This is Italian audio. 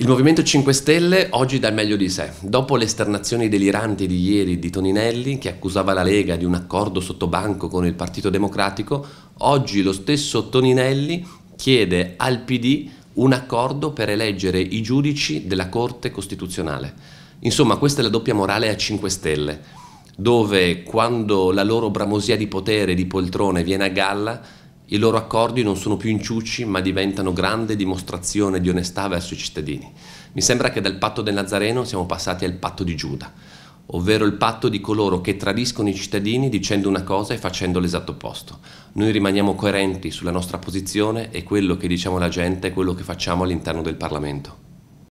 Il Movimento 5 Stelle oggi dà il meglio di sé. Dopo le esternazioni deliranti di ieri di Toninelli, che accusava la Lega di un accordo sottobanco con il Partito Democratico, oggi lo stesso Toninelli chiede al PD un accordo per eleggere i giudici della Corte Costituzionale. Insomma, questa è la doppia morale a 5 Stelle, dove quando la loro bramosia di potere e di poltrone viene a galla, i loro accordi non sono più inciucci, ma diventano grande dimostrazione di onestà verso i cittadini. Mi sembra che dal patto del Nazareno siamo passati al patto di Giuda, ovvero il patto di coloro che tradiscono i cittadini dicendo una cosa e facendo l'esatto opposto. Noi rimaniamo coerenti sulla nostra posizione e quello che diciamo alla gente è quello che facciamo all'interno del Parlamento.